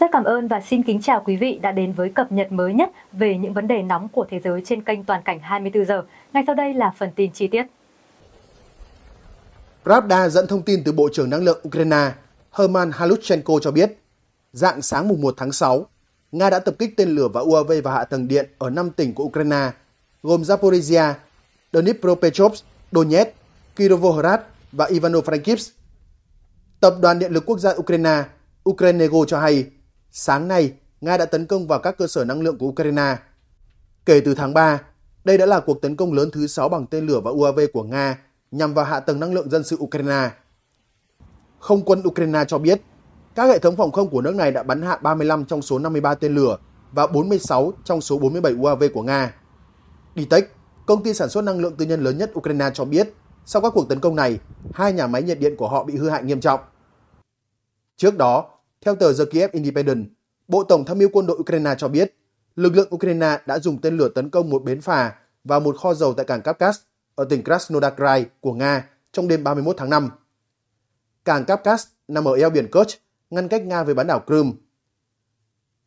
Rất cảm ơn và xin kính chào quý vị đã đến với cập nhật mới nhất về những vấn đề nóng của thế giới trên kênh Toàn cảnh 24 giờ. Ngay sau đây là phần tin chi tiết. Pravda dẫn thông tin từ Bộ trưởng Năng lượng Ukraine Herman Haluchenko cho biết, dạng sáng mùng 1 tháng 6, Nga đã tập kích tên lửa và UAV và hạ tầng điện ở 5 tỉnh của Ukraine, gồm Zaporizhia, Dnipropetrovsk, Donetsk, Kirovohrad và Ivano-Frankivsk. Tập đoàn Điện lực Quốc gia Ukraine, Ukrainego cho hay Sáng nay, Nga đã tấn công vào các cơ sở năng lượng của Ukraine. Kể từ tháng 3, đây đã là cuộc tấn công lớn thứ 6 bằng tên lửa và UAV của Nga nhằm vào hạ tầng năng lượng dân sự Ukraine. Không quân Ukraine cho biết, các hệ thống phòng không của nước này đã bắn hạ 35 trong số 53 tên lửa và 46 trong số 47 UAV của Nga. Ditech, công ty sản xuất năng lượng tư nhân lớn nhất Ukraine cho biết, sau các cuộc tấn công này, hai nhà máy nhiệt điện của họ bị hư hại nghiêm trọng. Trước đó, theo tờ The Kiev Independent, Bộ Tổng tham mưu quân đội Ukraine cho biết, lực lượng Ukraine đã dùng tên lửa tấn công một bến phà và một kho dầu tại cảng Kapkas ở tỉnh Krasnodar Krai của Nga trong đêm 31 tháng 5. Cảng Kapkas nằm ở eo biển Kerch, ngăn cách Nga với bán đảo Crimea.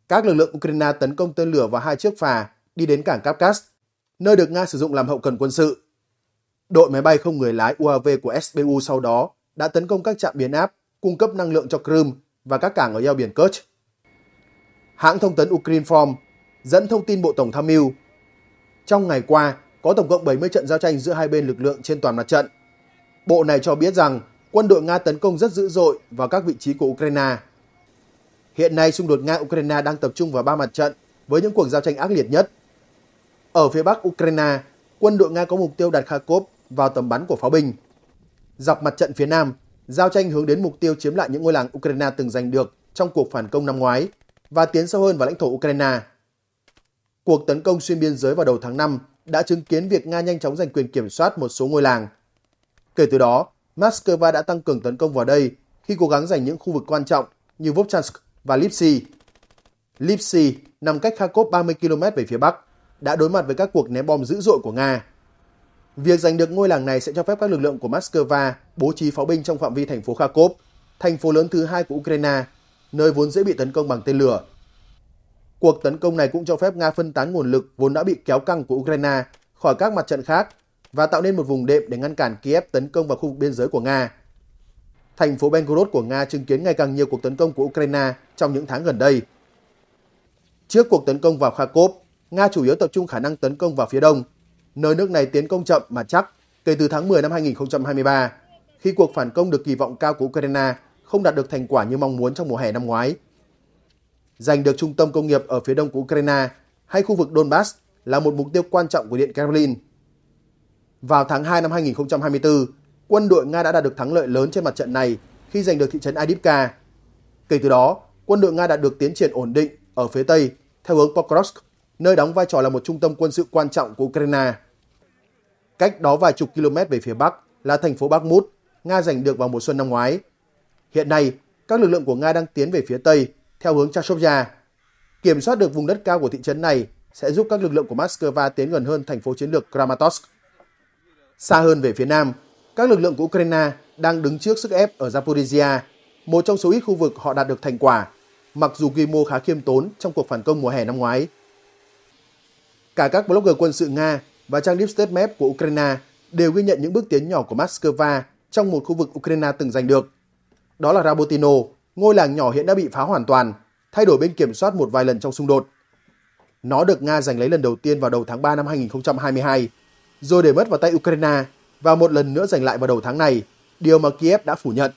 Các lực lượng Ukraine tấn công tên lửa vào hai chiếc phà đi đến cảng Kapkas, nơi được Nga sử dụng làm hậu cần quân sự. Đội máy bay không người lái UAV của SBU sau đó đã tấn công các trạm biến áp, cung cấp năng lượng cho Crimea và các cảng ở eo biển Kerch. Hãng thông tấn Ukrinform dẫn thông tin Bộ Tổng tham mưu. Trong ngày qua, có tổng cộng 70 trận giao tranh giữa hai bên lực lượng trên toàn mặt trận. Bộ này cho biết rằng quân đội Nga tấn công rất dữ dội vào các vị trí của Ukraine. Hiện nay xung đột Nga-Ukraine đang tập trung vào ba mặt trận với những cuộc giao tranh ác liệt nhất. Ở phía bắc Ukraine, quân đội Nga có mục tiêu đặt Kharkov vào tầm bắn của pháo binh. Dọc mặt trận phía nam, Giao tranh hướng đến mục tiêu chiếm lại những ngôi làng Ukraine từng giành được trong cuộc phản công năm ngoái và tiến sâu hơn vào lãnh thổ Ukraine. Cuộc tấn công xuyên biên giới vào đầu tháng 5 đã chứng kiến việc Nga nhanh chóng giành quyền kiểm soát một số ngôi làng. Kể từ đó, Moscow đã tăng cường tấn công vào đây khi cố gắng giành những khu vực quan trọng như Vovchansk và Lipsy. Lipsy nằm cách Kharkov 30 km về phía bắc, đã đối mặt với các cuộc ném bom dữ dội của Nga. Việc giành được ngôi làng này sẽ cho phép các lực lượng của Moscow bố trí pháo binh trong phạm vi thành phố Kharkov, thành phố lớn thứ hai của Ukraine, nơi vốn dễ bị tấn công bằng tên lửa. Cuộc tấn công này cũng cho phép Nga phân tán nguồn lực vốn đã bị kéo căng của Ukraine khỏi các mặt trận khác và tạo nên một vùng đệm để ngăn cản Kiev tấn công vào khu vực biên giới của Nga. Thành phố Belgorod của Nga chứng kiến ngày càng nhiều cuộc tấn công của Ukraine trong những tháng gần đây. Trước cuộc tấn công vào Kharkov, Nga chủ yếu tập trung khả năng tấn công vào phía đông, nơi nước này tiến công chậm mà chắc kể từ tháng 10 năm 2023, khi cuộc phản công được kỳ vọng cao của Ukraine không đạt được thành quả như mong muốn trong mùa hè năm ngoái. Giành được trung tâm công nghiệp ở phía đông của Ukraine hay khu vực Donbass là một mục tiêu quan trọng của Điện Kremlin. Vào tháng 2 năm 2024, quân đội Nga đã đạt được thắng lợi lớn trên mặt trận này khi giành được thị trấn Adivka. Kể từ đó, quân đội Nga đã được tiến triển ổn định ở phía Tây theo hướng Pokrovsk, nơi đóng vai trò là một trung tâm quân sự quan trọng của Ukraine. Cách đó vài chục km về phía Bắc là thành phố Bakhmut, Nga giành được vào mùa xuân năm ngoái. Hiện nay, các lực lượng của Nga đang tiến về phía Tây theo hướng Chashovya. Kiểm soát được vùng đất cao của thị trấn này sẽ giúp các lực lượng của Moscow tiến gần hơn thành phố chiến lược Kramatorsk. Xa hơn về phía Nam, các lực lượng của Ukraine đang đứng trước sức ép ở Zaporizhia, một trong số ít khu vực họ đạt được thành quả, mặc dù quy mô khá khiêm tốn trong cuộc phản công mùa hè năm ngoái. Cả các blogger quân sự Nga và trang Deep State Map của Ukraine đều ghi nhận những bước tiến nhỏ của Moscow trong một khu vực Ukraine từng giành được. Đó là Rabotino, ngôi làng nhỏ hiện đã bị phá hoàn toàn, thay đổi bên kiểm soát một vài lần trong xung đột. Nó được Nga giành lấy lần đầu tiên vào đầu tháng 3 năm 2022, rồi để mất vào tay Ukraine và một lần nữa giành lại vào đầu tháng này, điều mà Kiev đã phủ nhận.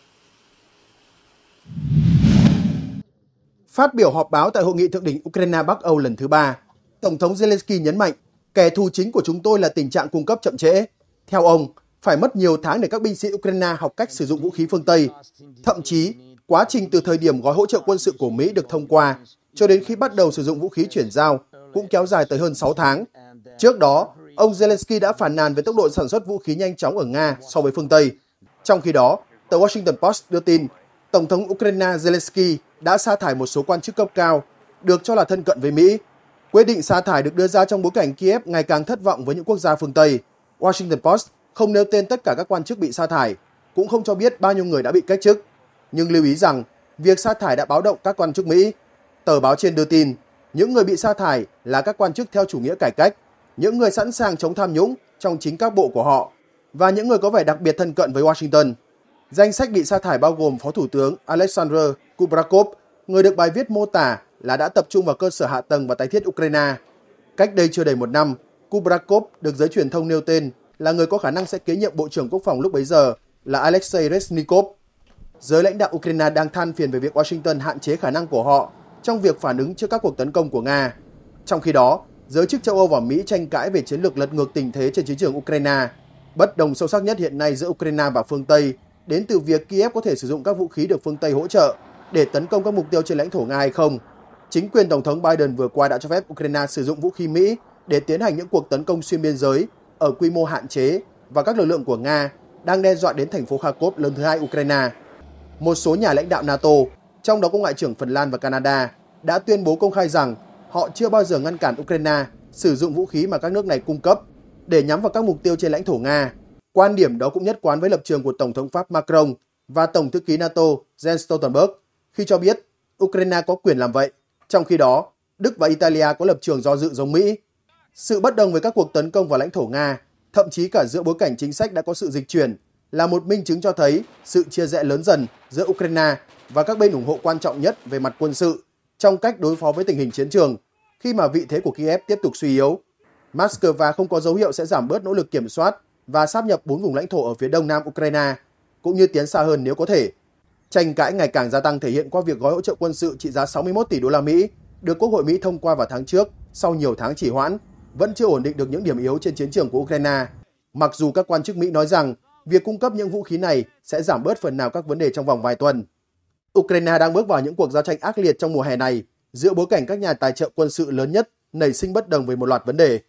Phát biểu họp báo tại hội nghị thượng đỉnh Ukraine Bắc Âu lần thứ ba, Tổng thống Zelensky nhấn mạnh Kẻ thù chính của chúng tôi là tình trạng cung cấp chậm trễ. Theo ông, phải mất nhiều tháng để các binh sĩ Ukraine học cách sử dụng vũ khí phương Tây. Thậm chí, quá trình từ thời điểm gói hỗ trợ quân sự của Mỹ được thông qua cho đến khi bắt đầu sử dụng vũ khí chuyển giao cũng kéo dài tới hơn 6 tháng. Trước đó, ông Zelensky đã phản nàn về tốc độ sản xuất vũ khí nhanh chóng ở Nga so với phương Tây. Trong khi đó, tờ Washington Post đưa tin Tổng thống Ukraine Zelensky đã sa thải một số quan chức cấp cao được cho là thân cận với Mỹ Quyết định sa thải được đưa ra trong bối cảnh Kiev ngày càng thất vọng với những quốc gia phương Tây. Washington Post không nêu tên tất cả các quan chức bị sa thải, cũng không cho biết bao nhiêu người đã bị cách chức. Nhưng lưu ý rằng, việc sa thải đã báo động các quan chức Mỹ. Tờ báo trên đưa tin, những người bị sa thải là các quan chức theo chủ nghĩa cải cách, những người sẵn sàng chống tham nhũng trong chính các bộ của họ và những người có vẻ đặc biệt thân cận với Washington. Danh sách bị sa thải bao gồm Phó Thủ tướng Alexander Kubrakov, người được bài viết mô tả là đã tập trung vào cơ sở hạ tầng và tái thiết Ukraine. Cách đây chưa đầy một năm, Kubrakov được giới truyền thông nêu tên là người có khả năng sẽ kế nhiệm Bộ trưởng Quốc phòng lúc bấy giờ là Alexei Resnikov. Giới lãnh đạo Ukraine đang than phiền về việc Washington hạn chế khả năng của họ trong việc phản ứng trước các cuộc tấn công của Nga. Trong khi đó, giới chức châu Âu và Mỹ tranh cãi về chiến lược lật ngược tình thế trên chiến trường Ukraine. Bất đồng sâu sắc nhất hiện nay giữa Ukraine và phương Tây đến từ việc Kiev có thể sử dụng các vũ khí được phương Tây hỗ trợ để tấn công các mục tiêu trên lãnh thổ Nga hay không. Chính quyền Tổng thống Biden vừa qua đã cho phép Ukraine sử dụng vũ khí Mỹ để tiến hành những cuộc tấn công xuyên biên giới ở quy mô hạn chế và các lực lượng của Nga đang đe dọa đến thành phố Kharkov lớn thứ hai Ukraine. Một số nhà lãnh đạo NATO, trong đó có Ngoại trưởng Phần Lan và Canada, đã tuyên bố công khai rằng họ chưa bao giờ ngăn cản Ukraine sử dụng vũ khí mà các nước này cung cấp để nhắm vào các mục tiêu trên lãnh thổ Nga. Quan điểm đó cũng nhất quán với lập trường của Tổng thống Pháp Macron và Tổng thư ký NATO Jens Stoltenberg khi cho biết Ukraine có quyền làm vậy. Trong khi đó, Đức và Italia có lập trường do dự giống Mỹ. Sự bất đồng với các cuộc tấn công vào lãnh thổ Nga, thậm chí cả giữa bối cảnh chính sách đã có sự dịch chuyển, là một minh chứng cho thấy sự chia rẽ lớn dần giữa Ukraine và các bên ủng hộ quan trọng nhất về mặt quân sự trong cách đối phó với tình hình chiến trường khi mà vị thế của Kiev tiếp tục suy yếu. Moscow không có dấu hiệu sẽ giảm bớt nỗ lực kiểm soát và sáp nhập bốn vùng lãnh thổ ở phía đông nam Ukraine, cũng như tiến xa hơn nếu có thể Tranh cãi ngày càng gia tăng thể hiện qua việc gói hỗ trợ quân sự trị giá 61 tỷ đô la Mỹ được Quốc hội Mỹ thông qua vào tháng trước sau nhiều tháng trì hoãn vẫn chưa ổn định được những điểm yếu trên chiến trường của Ukraine. Mặc dù các quan chức Mỹ nói rằng việc cung cấp những vũ khí này sẽ giảm bớt phần nào các vấn đề trong vòng vài tuần. Ukraine đang bước vào những cuộc giao tranh ác liệt trong mùa hè này giữa bối cảnh các nhà tài trợ quân sự lớn nhất nảy sinh bất đồng về một loạt vấn đề.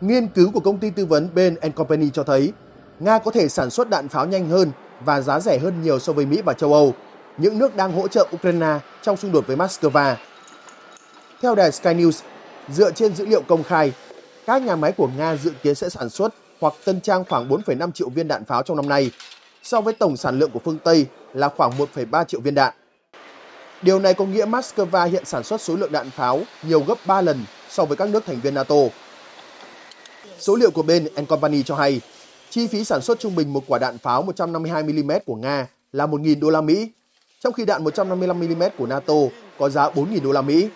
Nghiên cứu của công ty tư vấn Bain Company cho thấy Nga có thể sản xuất đạn pháo nhanh hơn và giá rẻ hơn nhiều so với Mỹ và châu Âu, những nước đang hỗ trợ Ukraine trong xung đột với Moscow. Theo đài Sky News, dựa trên dữ liệu công khai, các nhà máy của Nga dự kiến sẽ sản xuất hoặc tân trang khoảng 4,5 triệu viên đạn pháo trong năm nay, so với tổng sản lượng của phương Tây là khoảng 1,3 triệu viên đạn. Điều này có nghĩa Moscow hiện sản xuất số lượng đạn pháo nhiều gấp 3 lần so với các nước thành viên NATO. Số liệu của bên Company cho hay, Chi phí sản xuất trung bình một quả đạn pháo 152 mm của Nga là 1.000 đô la Mỹ, trong khi đạn 155 mm của NATO có giá 4.000 đô la Mỹ.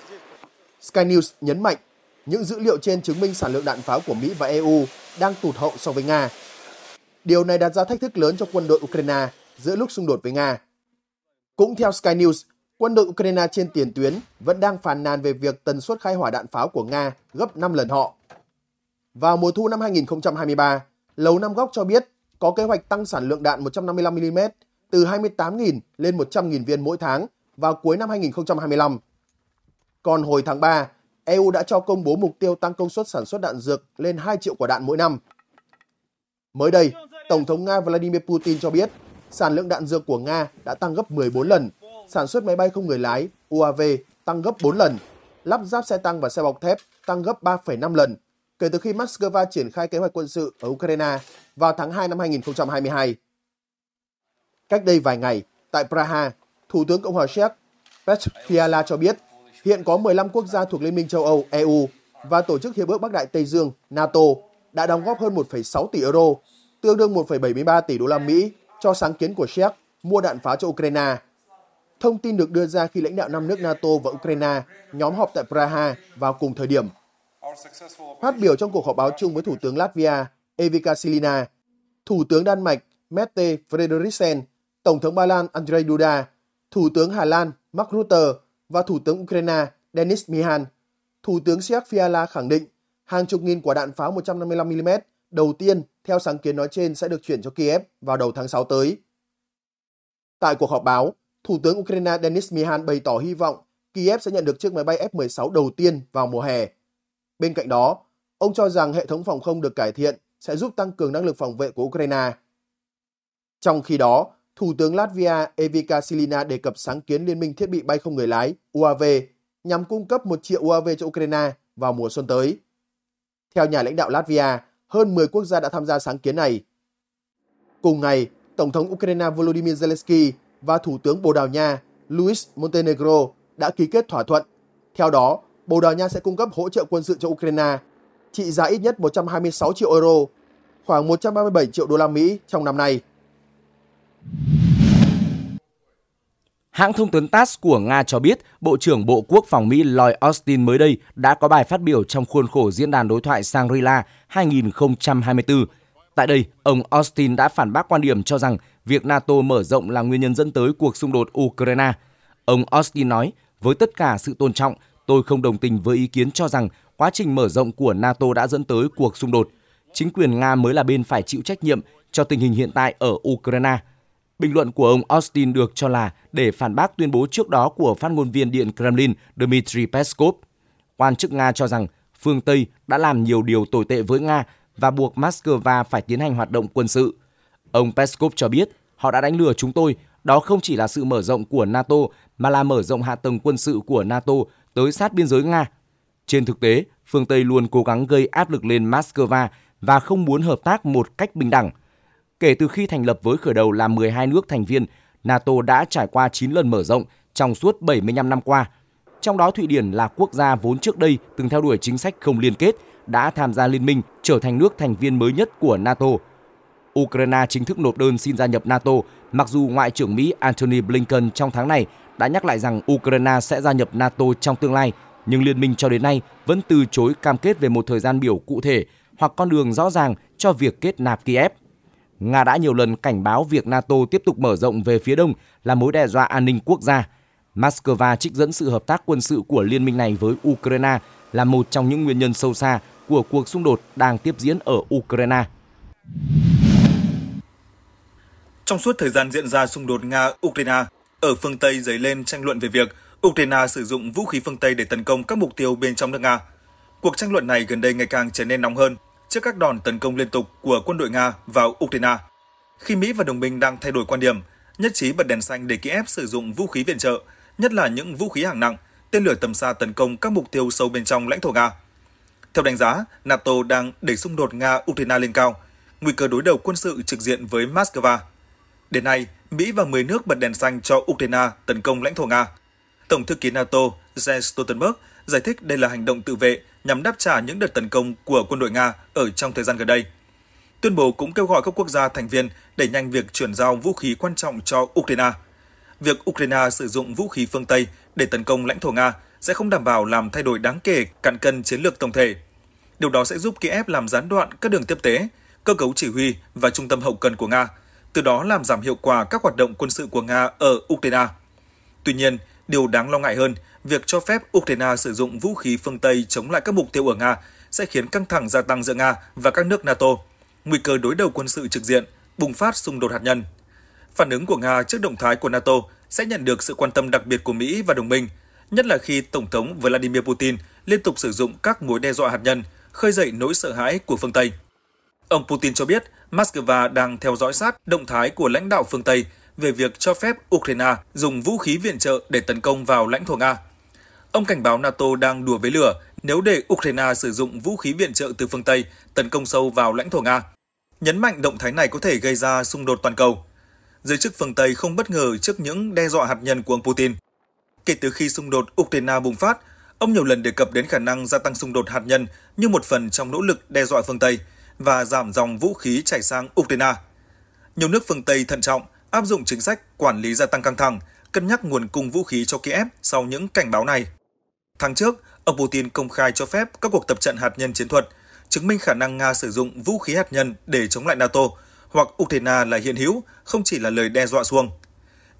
Sky News nhấn mạnh những dữ liệu trên chứng minh sản lượng đạn pháo của Mỹ và EU đang tụt hậu so với Nga. Điều này đặt ra thách thức lớn cho quân đội Ukraine giữa lúc xung đột với Nga. Cũng theo Sky News, quân đội Ukraine trên tiền tuyến vẫn đang phàn nàn về việc tần suất khai hỏa đạn pháo của Nga gấp 5 lần họ. Vào mùa thu năm 2023, Lầu Năm Góc cho biết có kế hoạch tăng sản lượng đạn 155mm từ 28.000 lên 100.000 viên mỗi tháng vào cuối năm 2025. Còn hồi tháng 3, EU đã cho công bố mục tiêu tăng công suất sản xuất đạn dược lên 2 triệu quả đạn mỗi năm. Mới đây, Tổng thống Nga Vladimir Putin cho biết sản lượng đạn dược của Nga đã tăng gấp 14 lần, sản xuất máy bay không người lái UAV tăng gấp 4 lần, lắp ráp xe tăng và xe bọc thép tăng gấp 3,5 lần kể từ khi Moscow triển khai kế hoạch quân sự ở Ukraine vào tháng 2 năm 2022. Cách đây vài ngày, tại Praha, Thủ tướng Cộng hòa Séc Petr Fiala cho biết hiện có 15 quốc gia thuộc Liên minh châu Âu EU và Tổ chức Hiệp ước Bắc Đại Tây Dương NATO đã đóng góp hơn 1,6 tỷ euro, tương đương 1,73 tỷ đô la Mỹ cho sáng kiến của Séc mua đạn pháo cho Ukraine. Thông tin được đưa ra khi lãnh đạo năm nước NATO và Ukraine nhóm họp tại Praha vào cùng thời điểm Phát biểu trong cuộc họp báo chung với Thủ tướng Latvia Evika Silina, Thủ tướng Đan Mạch Mette Frederiksen, Tổng thống Ba Lan Andrzej Duda, Thủ tướng Hà Lan Mark Rutte và Thủ tướng Ukraine Denis Mihan, Thủ tướng Siak Fiala khẳng định hàng chục nghìn quả đạn pháo 155mm đầu tiên theo sáng kiến nói trên sẽ được chuyển cho Kiev vào đầu tháng 6 tới. Tại cuộc họp báo, Thủ tướng Ukraine Denis Mihan bày tỏ hy vọng Kiev sẽ nhận được chiếc máy bay F-16 đầu tiên vào mùa hè Bên cạnh đó, ông cho rằng hệ thống phòng không được cải thiện sẽ giúp tăng cường năng lực phòng vệ của Ukraine. Trong khi đó, Thủ tướng Latvia Evika Silina đề cập sáng kiến liên minh thiết bị bay không người lái UAV nhằm cung cấp 1 triệu UAV cho Ukraine vào mùa xuân tới. Theo nhà lãnh đạo Latvia, hơn 10 quốc gia đã tham gia sáng kiến này. Cùng ngày, Tổng thống Ukraine Volodymyr Zelensky và Thủ tướng Bồ Đào Nha Luis Montenegro đã ký kết thỏa thuận. Theo đó, Bồ Đào Nha sẽ cung cấp hỗ trợ quân sự cho Ukraine, trị giá ít nhất 126 triệu euro, khoảng 137 triệu đô la Mỹ trong năm nay. Hãng thông tấn TASS của Nga cho biết, Bộ trưởng Bộ Quốc phòng Mỹ Lloyd Austin mới đây đã có bài phát biểu trong khuôn khổ diễn đàn đối thoại Shangri-La 2024. Tại đây, ông Austin đã phản bác quan điểm cho rằng việc NATO mở rộng là nguyên nhân dẫn tới cuộc xung đột Ukraine. Ông Austin nói, với tất cả sự tôn trọng, Tôi không đồng tình với ý kiến cho rằng quá trình mở rộng của NATO đã dẫn tới cuộc xung đột. Chính quyền Nga mới là bên phải chịu trách nhiệm cho tình hình hiện tại ở Ukraine. Bình luận của ông Austin được cho là để phản bác tuyên bố trước đó của phát ngôn viên Điện Kremlin Dmitry Peskov. Quan chức Nga cho rằng phương Tây đã làm nhiều điều tồi tệ với Nga và buộc Moscow phải tiến hành hoạt động quân sự. Ông Peskov cho biết họ đã đánh lừa chúng tôi, đó không chỉ là sự mở rộng của NATO mà là mở rộng hạ tầng quân sự của NATO tới sát biên giới Nga. Trên thực tế, phương Tây luôn cố gắng gây áp lực lên Moscow và không muốn hợp tác một cách bình đẳng. Kể từ khi thành lập với khởi đầu là 12 nước thành viên, NATO đã trải qua 9 lần mở rộng trong suốt 75 năm qua. Trong đó Thụy Điển là quốc gia vốn trước đây từng theo đuổi chính sách không liên kết, đã tham gia liên minh trở thành nước thành viên mới nhất của NATO. Ukraine chính thức nộp đơn xin gia nhập NATO, mặc dù Ngoại trưởng Mỹ Antony Blinken trong tháng này đã nhắc lại rằng Ukraine sẽ gia nhập NATO trong tương lai, nhưng liên minh cho đến nay vẫn từ chối cam kết về một thời gian biểu cụ thể hoặc con đường rõ ràng cho việc kết nạp Kiev. Nga đã nhiều lần cảnh báo việc NATO tiếp tục mở rộng về phía đông là mối đe dọa an ninh quốc gia. Moscow trích dẫn sự hợp tác quân sự của liên minh này với Ukraine là một trong những nguyên nhân sâu xa của cuộc xung đột đang tiếp diễn ở Ukraine. Trong suốt thời gian diễn ra xung đột Nga-Ukraine, ở phương Tây dấy lên tranh luận về việc Ukraine sử dụng vũ khí phương Tây để tấn công các mục tiêu bên trong nước Nga. Cuộc tranh luận này gần đây ngày càng trở nên nóng hơn trước các đòn tấn công liên tục của quân đội Nga vào Ukraine. Khi Mỹ và đồng minh đang thay đổi quan điểm, nhất trí bật đèn xanh để Kiev sử dụng vũ khí viện trợ, nhất là những vũ khí hạng nặng, tên lửa tầm xa tấn công các mục tiêu sâu bên trong lãnh thổ Nga. Theo đánh giá, NATO đang đẩy xung đột Nga-Ukraine lên cao, nguy cơ đối đầu quân sự trực diện với Moscow. Đến nay, Mỹ và 10 nước bật đèn xanh cho Ukraine tấn công lãnh thổ Nga. Tổng thư ký NATO Jens Stoltenberg giải thích đây là hành động tự vệ nhằm đáp trả những đợt tấn công của quân đội Nga ở trong thời gian gần đây. Tuyên bố cũng kêu gọi các quốc gia thành viên đẩy nhanh việc chuyển giao vũ khí quan trọng cho Ukraine. Việc Ukraine sử dụng vũ khí phương Tây để tấn công lãnh thổ Nga sẽ không đảm bảo làm thay đổi đáng kể cạn cân chiến lược tổng thể. Điều đó sẽ giúp Kiev làm gián đoạn các đường tiếp tế, cơ cấu chỉ huy và trung tâm hậu cần của Nga – từ đó làm giảm hiệu quả các hoạt động quân sự của Nga ở Ukraine. Tuy nhiên, điều đáng lo ngại hơn, việc cho phép Ukraine sử dụng vũ khí phương Tây chống lại các mục tiêu ở Nga sẽ khiến căng thẳng gia tăng giữa Nga và các nước NATO, nguy cơ đối đầu quân sự trực diện, bùng phát xung đột hạt nhân. Phản ứng của Nga trước động thái của NATO sẽ nhận được sự quan tâm đặc biệt của Mỹ và đồng minh, nhất là khi Tổng thống Vladimir Putin liên tục sử dụng các mối đe dọa hạt nhân, khơi dậy nỗi sợ hãi của phương Tây. Ông Putin cho biết Moscow đang theo dõi sát động thái của lãnh đạo phương Tây về việc cho phép Ukraine dùng vũ khí viện trợ để tấn công vào lãnh thổ Nga. Ông cảnh báo NATO đang đùa với lửa nếu để Ukraine sử dụng vũ khí viện trợ từ phương Tây tấn công sâu vào lãnh thổ Nga. Nhấn mạnh động thái này có thể gây ra xung đột toàn cầu. Giới chức phương Tây không bất ngờ trước những đe dọa hạt nhân của ông Putin. Kể từ khi xung đột Ukraine bùng phát, ông nhiều lần đề cập đến khả năng gia tăng xung đột hạt nhân như một phần trong nỗ lực đe dọa phương Tây – và giảm dòng vũ khí chảy sang Ukraine. Nhiều nước phương Tây thận trọng áp dụng chính sách quản lý gia tăng căng thẳng, cân nhắc nguồn cung vũ khí cho Kiev sau những cảnh báo này. Tháng trước, ông Putin công khai cho phép các cuộc tập trận hạt nhân chiến thuật, chứng minh khả năng Nga sử dụng vũ khí hạt nhân để chống lại NATO hoặc Ukraine là hiện hữu, không chỉ là lời đe dọa xuông.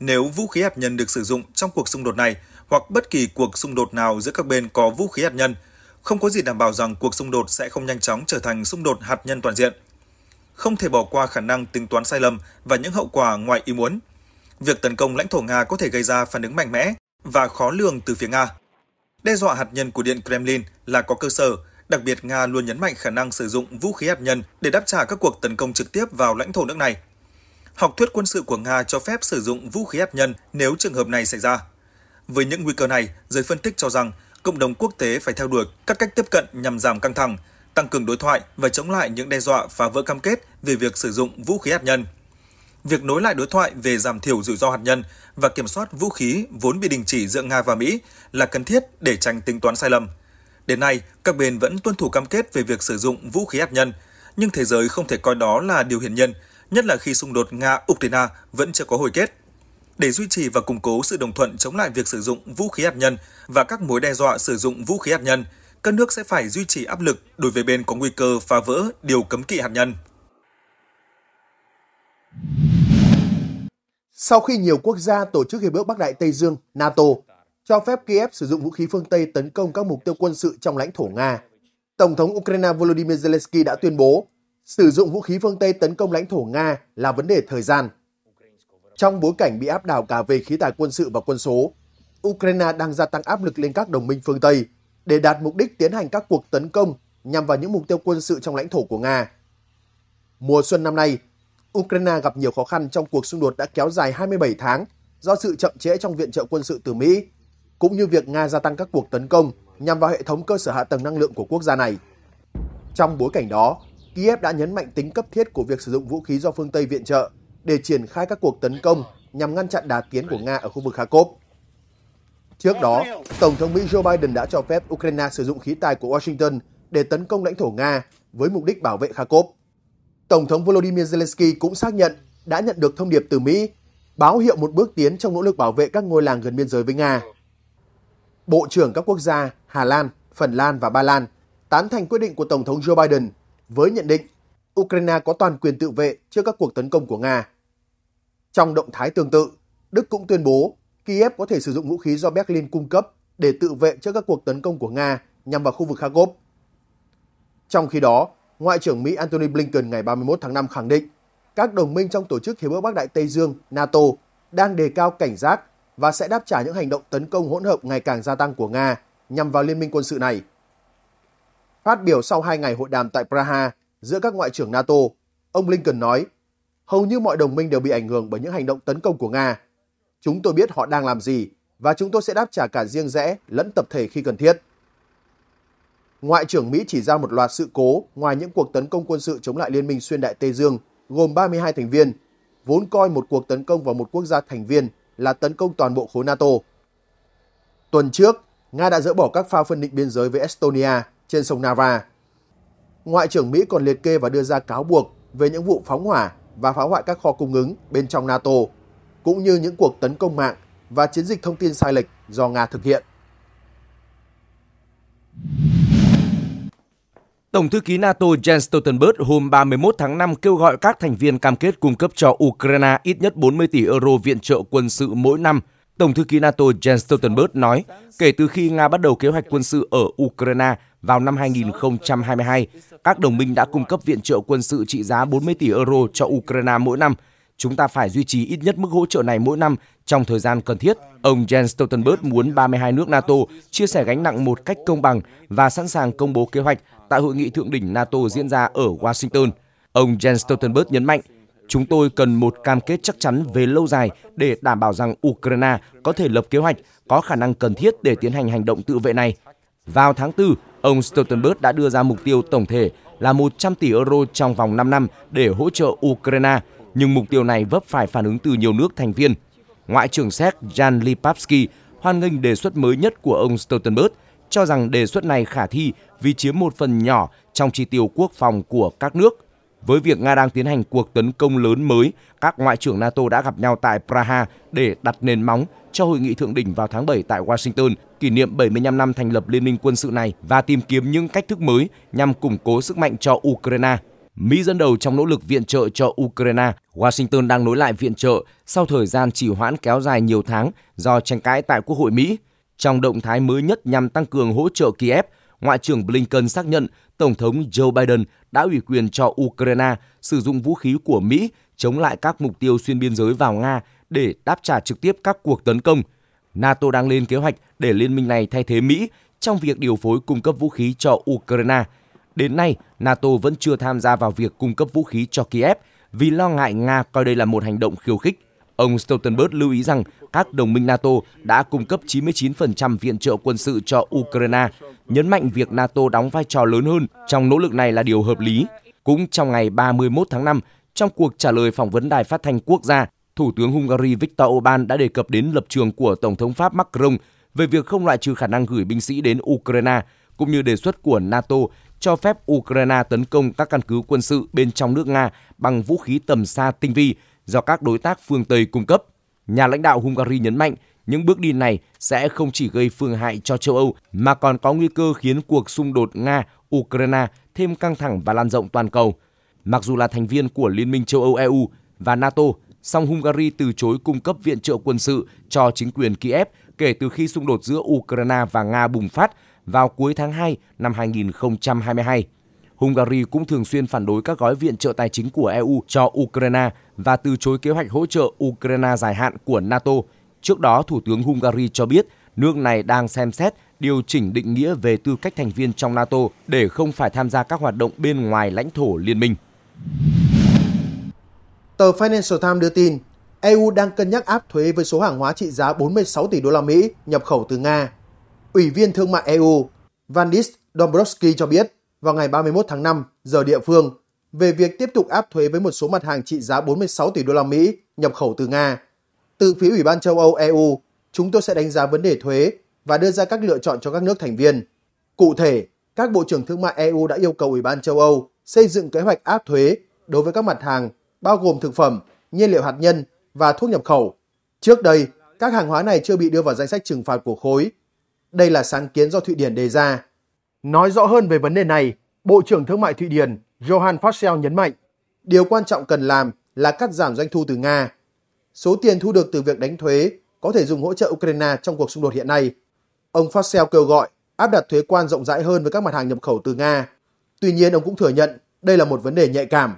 Nếu vũ khí hạt nhân được sử dụng trong cuộc xung đột này hoặc bất kỳ cuộc xung đột nào giữa các bên có vũ khí hạt nhân – không có gì đảm bảo rằng cuộc xung đột sẽ không nhanh chóng trở thành xung đột hạt nhân toàn diện. Không thể bỏ qua khả năng tính toán sai lầm và những hậu quả ngoài ý muốn. Việc tấn công lãnh thổ Nga có thể gây ra phản ứng mạnh mẽ và khó lường từ phía Nga. Đe dọa hạt nhân của Điện Kremlin là có cơ sở, đặc biệt Nga luôn nhấn mạnh khả năng sử dụng vũ khí hạt nhân để đáp trả các cuộc tấn công trực tiếp vào lãnh thổ nước này. Học thuyết quân sự của Nga cho phép sử dụng vũ khí hạt nhân nếu trường hợp này xảy ra. Với những nguy cơ này, giới phân tích cho rằng cộng đồng quốc tế phải theo đuổi các cách tiếp cận nhằm giảm căng thẳng, tăng cường đối thoại và chống lại những đe dọa phá vỡ cam kết về việc sử dụng vũ khí hạt nhân. Việc nối lại đối thoại về giảm thiểu rủi ro hạt nhân và kiểm soát vũ khí vốn bị đình chỉ giữa Nga và Mỹ là cần thiết để tránh tính toán sai lầm. Đến nay, các bên vẫn tuân thủ cam kết về việc sử dụng vũ khí hạt nhân, nhưng thế giới không thể coi đó là điều hiển nhiên, nhất là khi xung đột Nga-Ukraine vẫn chưa có hồi kết để duy trì và củng cố sự đồng thuận chống lại việc sử dụng vũ khí hạt nhân và các mối đe dọa sử dụng vũ khí hạt nhân, các nước sẽ phải duy trì áp lực đối với bên có nguy cơ phá vỡ điều cấm kỵ hạt nhân. Sau khi nhiều quốc gia tổ chức Hiệp ước Bắc Đại Tây Dương NATO cho phép Kiev sử dụng vũ khí phương Tây tấn công các mục tiêu quân sự trong lãnh thổ Nga, Tổng thống Ukraine Volodymyr Zelensky đã tuyên bố sử dụng vũ khí phương Tây tấn công lãnh thổ Nga là vấn đề thời gian. Trong bối cảnh bị áp đảo cả về khí tài quân sự và quân số, Ukraine đang gia tăng áp lực lên các đồng minh phương Tây để đạt mục đích tiến hành các cuộc tấn công nhằm vào những mục tiêu quân sự trong lãnh thổ của Nga. Mùa xuân năm nay, Ukraine gặp nhiều khó khăn trong cuộc xung đột đã kéo dài 27 tháng do sự chậm trễ trong viện trợ quân sự từ Mỹ, cũng như việc Nga gia tăng các cuộc tấn công nhằm vào hệ thống cơ sở hạ tầng năng lượng của quốc gia này. Trong bối cảnh đó, Kiev đã nhấn mạnh tính cấp thiết của việc sử dụng vũ khí do phương Tây viện trợ để triển khai các cuộc tấn công nhằm ngăn chặn đà tiến của Nga ở khu vực Kharkov. Trước đó, Tổng thống Mỹ Joe Biden đã cho phép Ukraine sử dụng khí tài của Washington để tấn công lãnh thổ Nga với mục đích bảo vệ Kharkov. Tổng thống Volodymyr Zelensky cũng xác nhận đã nhận được thông điệp từ Mỹ báo hiệu một bước tiến trong nỗ lực bảo vệ các ngôi làng gần biên giới với Nga. Bộ trưởng các quốc gia Hà Lan, Phần Lan và Ba Lan tán thành quyết định của Tổng thống Joe Biden với nhận định Ukraine có toàn quyền tự vệ trước các cuộc tấn công của Nga. Trong động thái tương tự, Đức cũng tuyên bố Kiev có thể sử dụng vũ khí do Berlin cung cấp để tự vệ trước các cuộc tấn công của Nga nhằm vào khu vực Kharkov. Trong khi đó, Ngoại trưởng Mỹ Antony Blinken ngày 31 tháng 5 khẳng định các đồng minh trong Tổ chức Hiệp ước Bắc Đại Tây Dương NATO đang đề cao cảnh giác và sẽ đáp trả những hành động tấn công hỗn hợp ngày càng gia tăng của Nga nhằm vào liên minh quân sự này. Phát biểu sau hai ngày hội đàm tại Praha giữa các ngoại trưởng NATO, ông Blinken nói hầu như mọi đồng minh đều bị ảnh hưởng bởi những hành động tấn công của Nga. Chúng tôi biết họ đang làm gì và chúng tôi sẽ đáp trả cả riêng rẽ lẫn tập thể khi cần thiết. Ngoại trưởng Mỹ chỉ ra một loạt sự cố ngoài những cuộc tấn công quân sự chống lại Liên minh xuyên đại Tây Dương gồm 32 thành viên, vốn coi một cuộc tấn công vào một quốc gia thành viên là tấn công toàn bộ khối NATO. Tuần trước, Nga đã dỡ bỏ các phao phân định biên giới với Estonia trên sông Nava. Ngoại trưởng Mỹ còn liệt kê và đưa ra cáo buộc về những vụ phóng hỏa và phá hoại các kho cung ứng bên trong NATO, cũng như những cuộc tấn công mạng và chiến dịch thông tin sai lệch do Nga thực hiện. Tổng thư ký NATO Jens Stoltenberg hôm 31 tháng 5 kêu gọi các thành viên cam kết cung cấp cho Ukraine ít nhất 40 tỷ euro viện trợ quân sự mỗi năm. Tổng thư ký NATO Jens Stoltenberg nói, kể từ khi Nga bắt đầu kế hoạch quân sự ở Ukraine, vào năm 2022, các đồng minh đã cung cấp viện trợ quân sự trị giá 40 tỷ euro cho Ukraine mỗi năm. Chúng ta phải duy trì ít nhất mức hỗ trợ này mỗi năm trong thời gian cần thiết. Ông Jens Stoltenberg muốn 32 nước NATO chia sẻ gánh nặng một cách công bằng và sẵn sàng công bố kế hoạch tại hội nghị thượng đỉnh NATO diễn ra ở Washington. Ông Jens Stoltenberg nhấn mạnh, chúng tôi cần một cam kết chắc chắn về lâu dài để đảm bảo rằng Ukraine có thể lập kế hoạch có khả năng cần thiết để tiến hành hành động tự vệ này. Vào tháng 4, Ông Stoltenberg đã đưa ra mục tiêu tổng thể là 100 tỷ euro trong vòng 5 năm để hỗ trợ Ukraine, nhưng mục tiêu này vấp phải phản ứng từ nhiều nước thành viên. Ngoại trưởng Séc Jan Lipavsky hoan nghênh đề xuất mới nhất của ông Stoltenberg, cho rằng đề xuất này khả thi vì chiếm một phần nhỏ trong chi tiêu quốc phòng của các nước. Với việc Nga đang tiến hành cuộc tấn công lớn mới, các ngoại trưởng NATO đã gặp nhau tại Praha để đặt nền móng cho hội nghị thượng đỉnh vào tháng 7 tại Washington kỷ niệm 75 năm thành lập liên minh quân sự này và tìm kiếm những cách thức mới nhằm củng cố sức mạnh cho Ukraine. Mỹ dẫn đầu trong nỗ lực viện trợ cho Ukraine. Washington đang nối lại viện trợ sau thời gian trì hoãn kéo dài nhiều tháng do tranh cãi tại Quốc hội Mỹ. Trong động thái mới nhất nhằm tăng cường hỗ trợ Kiev, Ngoại trưởng Blinken xác nhận Tổng thống Joe Biden đã ủy quyền cho Ukraine sử dụng vũ khí của Mỹ chống lại các mục tiêu xuyên biên giới vào Nga để đáp trả trực tiếp các cuộc tấn công. NATO đang lên kế hoạch để liên minh này thay thế Mỹ trong việc điều phối cung cấp vũ khí cho Ukraine. Đến nay, NATO vẫn chưa tham gia vào việc cung cấp vũ khí cho Kiev vì lo ngại Nga coi đây là một hành động khiêu khích. Ông Stoltenberg lưu ý rằng các đồng minh NATO đã cung cấp 99% viện trợ quân sự cho Ukraine, nhấn mạnh việc NATO đóng vai trò lớn hơn trong nỗ lực này là điều hợp lý. Cũng trong ngày 31 tháng 5, trong cuộc trả lời phỏng vấn đài phát thanh quốc gia, Thủ tướng Hungary Viktor Orbán đã đề cập đến lập trường của Tổng thống Pháp Macron về việc không loại trừ khả năng gửi binh sĩ đến Ukraine, cũng như đề xuất của NATO cho phép Ukraine tấn công các căn cứ quân sự bên trong nước Nga bằng vũ khí tầm xa tinh vi do các đối tác phương Tây cung cấp. Nhà lãnh đạo Hungary nhấn mạnh những bước đi này sẽ không chỉ gây phương hại cho châu Âu mà còn có nguy cơ khiến cuộc xung đột Nga-Ukraine thêm căng thẳng và lan rộng toàn cầu. Mặc dù là thành viên của Liên minh châu Âu EU và NATO, song Hungary từ chối cung cấp viện trợ quân sự cho chính quyền Kiev kể từ khi xung đột giữa Ukraine và Nga bùng phát vào cuối tháng 2 năm 2022. Hungary cũng thường xuyên phản đối các gói viện trợ tài chính của EU cho Ukraine và từ chối kế hoạch hỗ trợ Ukraine dài hạn của NATO. Trước đó, Thủ tướng Hungary cho biết nước này đang xem xét điều chỉnh định nghĩa về tư cách thành viên trong NATO để không phải tham gia các hoạt động bên ngoài lãnh thổ liên minh. Tờ Financial Times đưa tin, EU đang cân nhắc áp thuế với số hàng hóa trị giá 46 tỷ đô la Mỹ nhập khẩu từ Nga. Ủy viên Thương mại EU Vandis Dombrovsky cho biết vào ngày 31 tháng 5 giờ địa phương về việc tiếp tục áp thuế với một số mặt hàng trị giá 46 tỷ đô la Mỹ nhập khẩu từ Nga. Từ phía Ủy ban châu Âu EU, chúng tôi sẽ đánh giá vấn đề thuế và đưa ra các lựa chọn cho các nước thành viên. Cụ thể, các bộ trưởng thương mại EU đã yêu cầu Ủy ban châu Âu xây dựng kế hoạch áp thuế đối với các mặt hàng bao gồm thực phẩm, nhiên liệu hạt nhân và thuốc nhập khẩu. Trước đây, các hàng hóa này chưa bị đưa vào danh sách trừng phạt của khối. Đây là sáng kiến do Thụy Điển đề ra. Nói rõ hơn về vấn đề này, Bộ trưởng Thương mại Thụy Điển Johan Fossel nhấn mạnh, điều quan trọng cần làm là cắt giảm doanh thu từ Nga. Số tiền thu được từ việc đánh thuế có thể dùng hỗ trợ Ukraine trong cuộc xung đột hiện nay. Ông Fossel kêu gọi áp đặt thuế quan rộng rãi hơn với các mặt hàng nhập khẩu từ Nga. Tuy nhiên, ông cũng thừa nhận đây là một vấn đề nhạy cảm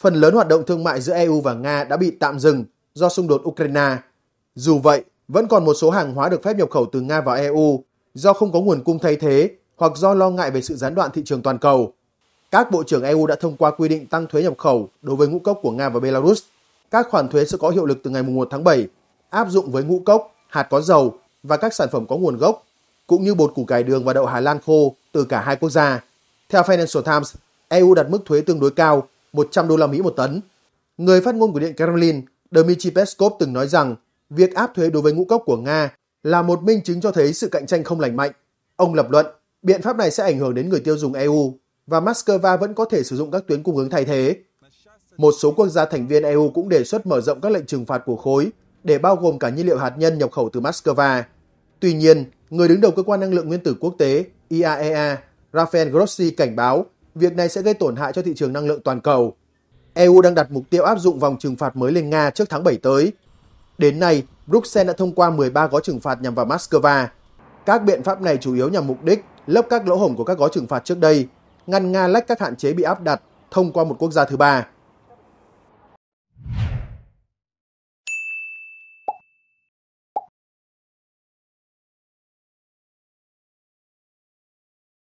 phần lớn hoạt động thương mại giữa EU và Nga đã bị tạm dừng do xung đột Ukraine. Dù vậy, vẫn còn một số hàng hóa được phép nhập khẩu từ Nga vào EU do không có nguồn cung thay thế hoặc do lo ngại về sự gián đoạn thị trường toàn cầu. Các bộ trưởng EU đã thông qua quy định tăng thuế nhập khẩu đối với ngũ cốc của Nga và Belarus. Các khoản thuế sẽ có hiệu lực từ ngày 1 tháng 7, áp dụng với ngũ cốc, hạt có dầu và các sản phẩm có nguồn gốc, cũng như bột củ cải đường và đậu Hà Lan khô từ cả hai quốc gia. Theo Financial Times, EU đặt mức thuế tương đối cao 100 đô la Mỹ một tấn. Người phát ngôn của Điện Kremlin Dmitry Peskov từng nói rằng việc áp thuế đối với ngũ cốc của Nga là một minh chứng cho thấy sự cạnh tranh không lành mạnh. Ông lập luận, biện pháp này sẽ ảnh hưởng đến người tiêu dùng EU và Moscow vẫn có thể sử dụng các tuyến cung ứng thay thế. Một số quốc gia thành viên EU cũng đề xuất mở rộng các lệnh trừng phạt của khối để bao gồm cả nhiên liệu hạt nhân nhập khẩu từ Moscow. Tuy nhiên, người đứng đầu cơ quan năng lượng nguyên tử quốc tế IAEA, e Rafael Grossi cảnh báo việc này sẽ gây tổn hại cho thị trường năng lượng toàn cầu. EU đang đặt mục tiêu áp dụng vòng trừng phạt mới lên Nga trước tháng 7 tới. Đến nay, Bruxelles đã thông qua 13 gói trừng phạt nhằm vào Moscow. Các biện pháp này chủ yếu nhằm mục đích lấp các lỗ hổng của các gói trừng phạt trước đây, ngăn Nga lách các hạn chế bị áp đặt thông qua một quốc gia thứ ba.